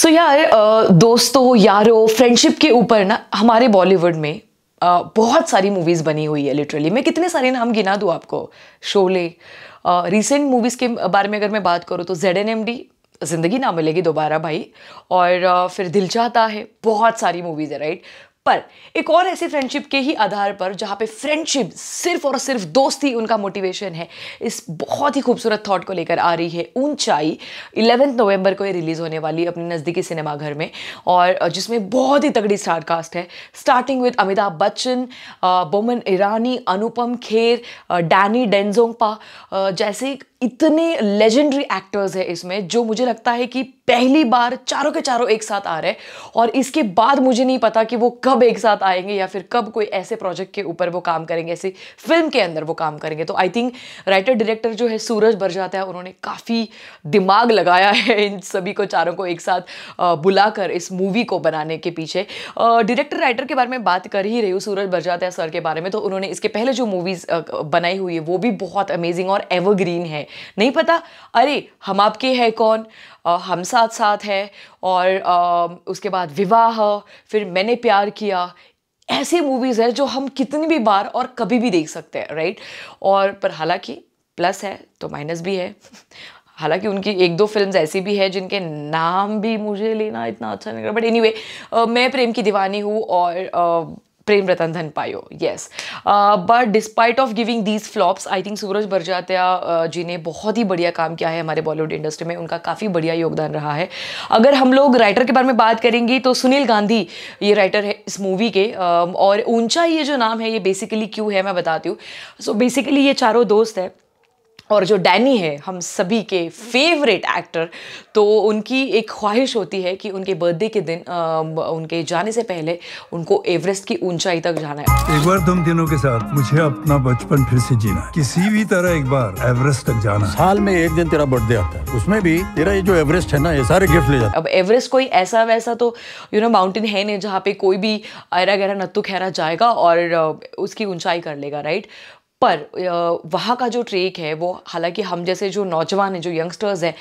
सो so यार दोस्तों यारों फ्रेंडशिप के ऊपर ना हमारे बॉलीवुड में बहुत सारी मूवीज़ बनी हुई है लिटरली मैं कितने सारे नाम गिना दूँ आपको शोले रिसेंट मूवीज़ के बारे में अगर मैं बात करूँ तो जेड एन एम डी ज़िंदगी ना मिलेगी दोबारा भाई और फिर दिल चाहता है बहुत सारी मूवीज़ है राइट पर एक और ऐसी फ्रेंडशिप के ही आधार पर जहाँ पे फ्रेंडशिप सिर्फ और सिर्फ दोस्ती उनका मोटिवेशन है इस बहुत ही खूबसूरत थॉट को लेकर आ रही है ऊंचाई इलेवेंथ नवंबर को ये रिलीज़ होने वाली अपने नज़दीकी सिनेमाघर में और जिसमें बहुत ही तगड़ी स्टारकास्ट कास्ट है स्टार्टिंग विद अमिताभ बच्चन बोमन ईरानी अनुपम खेर डैनी डेंजोंगपा जैसे इतने लेजेंडरी एक्टर्स है इसमें जो मुझे लगता है कि पहली बार चारों के चारों एक साथ आ रहे हैं और इसके बाद मुझे नहीं पता कि वो कब एक साथ आएंगे या फिर कब कोई ऐसे प्रोजेक्ट के ऊपर वो काम करेंगे ऐसी फिल्म के अंदर वो काम करेंगे तो आई थिंक राइटर डायरेक्टर जो है सूरज बरजाता है उन्होंने काफ़ी दिमाग लगाया है इन सभी को चारों को एक साथ बुलाकर इस मूवी को बनाने के पीछे डायरेक्टर राइटर के बारे में बात कर ही रही हूँ सूरज बरजाता सर के बारे में तो उन्होंने इसके पहले जो मूवीज़ बनाई हुई है वो भी बहुत अमेजिंग और एवरग्रीन है नहीं पता अरे हम आपके है कौन आ, हम साथ साथ है और आ, उसके बाद विवाह फिर मैंने प्यार किया ऐसी मूवीज़ हैं जो हम कितनी भी बार और कभी भी देख सकते हैं राइट और पर हालांकि प्लस है तो माइनस भी है हालांकि उनकी एक दो फिल्म्स ऐसी भी है जिनके नाम भी मुझे लेना इतना अच्छा नहीं रहा बट एनी मैं प्रेम की दीवानी हूँ और प्रेम Ratan Dhan Payo yes but despite of giving these flops I think Sooraj Barjatya ji ने बहुत ही बढ़िया काम किया है हमारे बॉलीवुड इंडस्ट्री में उनका काफ़ी बढ़िया योगदान रहा है अगर हम लोग राइटर के बारे में बात करेंगे तो सुनील गांधी ये राइटर है इस मूवी के um, और ऊंचा ये जो नाम है ये बेसिकली क्यों है मैं बताती हूँ सो बेसिकली ये चारों दोस्त हैं और जो डैनी है हम सभी के फेवरेट एक्टर तो उनकी एक ख्वाहिश होती है कि उनके बर्थडे के दिन आ, उनके जाने से पहले उनको एवरेस्ट की ऊंचाई तक जाना है एक बार तुम दिनों के साथ मुझे अपना बचपन फिर से जीना किसी भी तरह एक बार एवरेस्ट तक जाना साल में एक दिन तेरा बर्थडे आता है उसमें भी तेरा ये जो एवरेस्ट है ना ये सारे गिफ्ट ले जाते अब एवरेस्ट कोई ऐसा वैसा तो यू नो माउंटेन है नहीं जहाँ पे कोई भी अरा गहरा नत्तु खहरा जाएगा और उसकी ऊंचाई कर लेगा राइट पर वहाँ का जो ट्रेक है वो हालांकि हम जैसे जो नौजवान हैं जो यंगस्टर्स हैं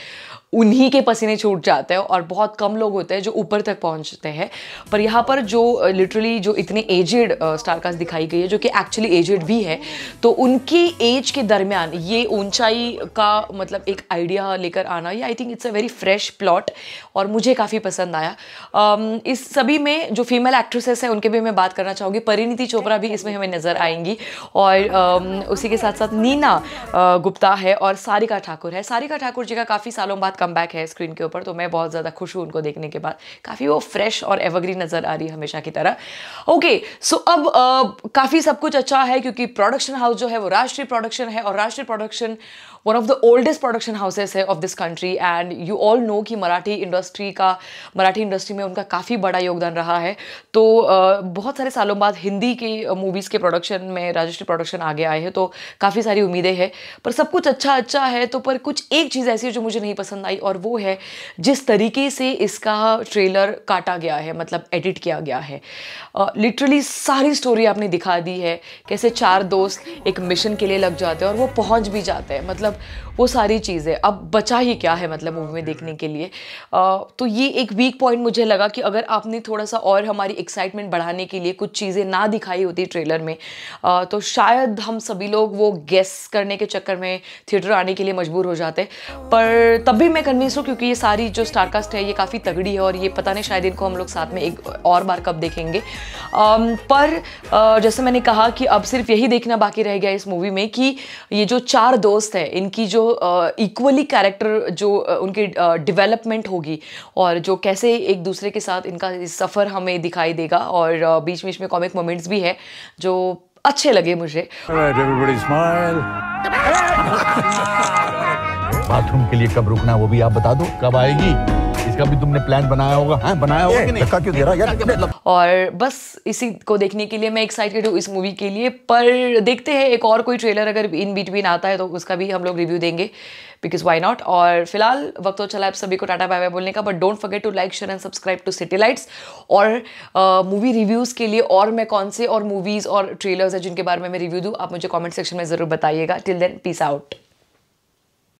उन्हीं के पसीने छूट जाते हैं और बहुत कम लोग होते हैं जो ऊपर तक पहुंचते हैं पर यहाँ पर जो लिटरली जो इतने एजेड स्टारकास्ट दिखाई गई है जो कि एक्चुअली एजेड भी है तो उनकी एज के दरमियान ये ऊंचाई का मतलब एक आइडिया लेकर आना ये I think it's a very fresh plot और मुझे काफ़ी पसंद आया um, इस सभी में जो फीमेल एक्ट्रेसेस हैं उनके भी मैं बात करना चाहूँगी परिणीति चोपड़ा भी इसमें हमें नज़र आएंगी और um, उसी के साथ साथ नीना गुप्ता है और सारिका ठाकुर है सारिका ठाकुर जी का काफ़ी सालों बाद कम बैक है स्क्रीन के ऊपर तो मैं बहुत ज़्यादा खुश हूँ उनको देखने के बाद काफ़ी वो फ्रेश और एवरग्रीन नज़र आ रही है हमेशा की तरह ओके सो अब काफ़ी सब कुछ अच्छा है क्योंकि प्रोडक्शन हाउस जो है वो राष्ट्रीय प्रोडक्शन है और राष्ट्रीय production one of the oldest production houses है of this country and you all know कि मराठी इंडस्ट्री का मराठी इंडस्ट्री में उनका काफ़ी बड़ा योगदान रहा है तो बहुत सारे सालों बाद हिंदी की मूवीज़ के प्रोडक्शन में राजश्री प्रोडक्शन आगे आए हैं तो काफ़ी सारी उम्मीदें हैं पर सब कुछ अच्छा अच्छा है तो पर कुछ एक चीज़ ऐसी है जो मुझे नहीं पसंद आई और वो है जिस तरीके से इसका ट्रेलर काटा गया है मतलब एडिट किया गया है लिटरली सारी स्टोरी आपने दिखा दी है कैसे चार दोस्त एक मिशन के लिए लग जाते हैं और वो पहुंच भी जाते हैं मतलब वो सारी चीज़ें अब बचा ही क्या है मतलब मूवी में देखने के लिए आ, तो ये एक वीक पॉइंट मुझे लगा कि अगर आपने थोड़ा सा और हमारी एक्साइटमेंट बढ़ाने के लिए कुछ चीज़ें ना दिखाई होती ट्रेलर में आ, तो शायद हम सभी लोग वो गेस करने के चक्कर में थिएटर आने के लिए मजबूर हो जाते पर तब भी मैं कन्विंस हूँ क्योंकि ये सारी जो स्टारकास्ट है ये काफ़ी तगड़ी है और ये पता नहीं शायद इनको हम लोग साथ में एक और बार कब देखेंगे पर जैसे मैंने कहा कि अब सिर्फ यही देखना बाकी रह गया इस मूवी में कि ये जो चार दोस्त है इनकी जो इक्वली uh, कैरेक्टर जो uh, उनकी डेवलपमेंट uh, होगी और जो कैसे एक दूसरे के साथ इनका सफ़र हमें दिखाई देगा और uh, बीच बीच में कॉमिक मोमेंट्स भी है जो अच्छे लगे मुझे बाथरूम के लिए कब रुकना वो भी आप बता दो कब आएगी इसका भी तुमने प्लान बनाया होगा हाँ, बनाया होगा कि नहीं धक्का क्यों दे रहा यार मतलब- और बस इसी को देखने के लिए मैं एक्साइटेड हूँ इस मूवी के लिए पर देखते हैं एक और कोई ट्रेलर अगर इन बिटवीन आता है तो उसका भी हम लोग रिव्यू देंगे बिकॉज वाई नॉट और फिलहाल वक्त हो चला आप सभी को टाटा बाय बाय बोलने का but don't forget to like share and subscribe to City Lights और मूवी रिव्यूज़ के लिए और मैं कौन से और मूवीज़ और ट्रेलर्स हैं जिनके बारे में मैं रिव्यू दूँ आप मुझे कॉमेंट सेक्शन में ज़रूर बताइएगा टिल देन पीस आउट